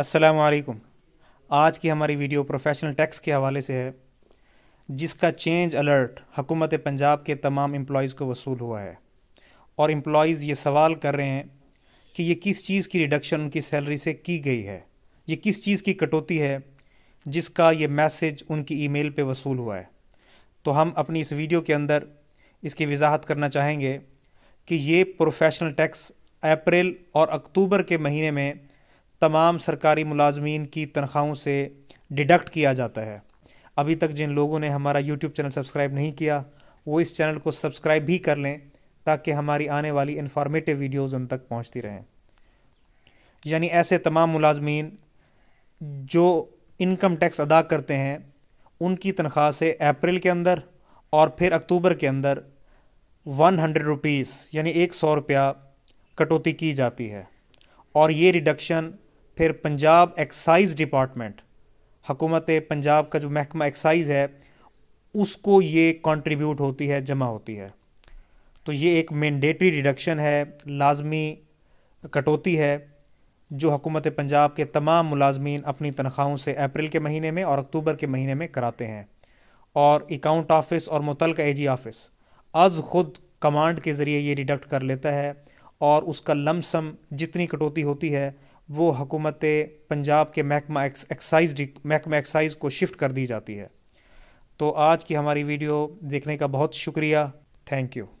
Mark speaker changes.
Speaker 1: असलकुम आज की हमारी वीडियो प्रोफेशनल टैक्स के हवाले से है जिसका चेंज अलर्ट हुकूमत पंजाब के तमाम एम्प्लॉयज़ को वसूल हुआ है और एम्प्लॉयज़ ये सवाल कर रहे हैं कि ये किस चीज़ की रिडक्शन उनकी सैलरी से की गई है ये किस चीज़ की कटौती है जिसका ये मैसेज उनकी ई मेल पर वसूल हुआ है तो हम अपनी इस वीडियो के अंदर इसकी वजाहत करना चाहेंगे कि ये प्रोफेशनल टैक्स अप्रैल और अक्टूबर के महीने में तमाम सरकारी मुलाजमीन की तनख्वाहों से डिडक्ट किया जाता है अभी तक जिन लोगों ने हमारा यूट्यूब चैनल सब्सक्राइब नहीं किया वो इस चैनल को सब्सक्राइब भी कर लें ताकि हमारी आने वाली इन्फॉर्मेटिव वीडियोज़ उन तक पहुँचती रहें यानी ऐसे तमाम मुलाजमीन जो इनकम टैक्स अदा करते हैं उनकी तनख्वाह से अप्रैल के अंदर और फिर अक्टूबर के अंदर वन हंड्रेड रुपीज़ यानी एक सौ रुपया कटौती की जाती है और ये रिडक्शन फिर पंजाब एक्साइज़ डिपार्टमेंट हकूमत पंजाब का जो महकमा एक्साइज़ है उसको ये कंट्रीब्यूट होती है जमा होती है तो ये एक मैंडेटरी डिडक्शन है लाजमी कटौती है जो हकूमत पंजाब के तमाम मुलाजमीन अपनी तनख्वाहों से अप्रैल के महीने में और अक्टूबर के महीने में कराते हैं और अकाउंट ऑफिस और मुतल ए जी ऑफिस आज ख़ुद कमांड के ज़रिए ये डिडक्ट कर लेता है और उसका लमसम जितनी कटौती होती है वो हकूमत पंजाब के महकमा एक्साइज महकमा एक्साइज को शिफ्ट कर दी जाती है तो आज की हमारी वीडियो देखने का बहुत शुक्रिया थैंक यू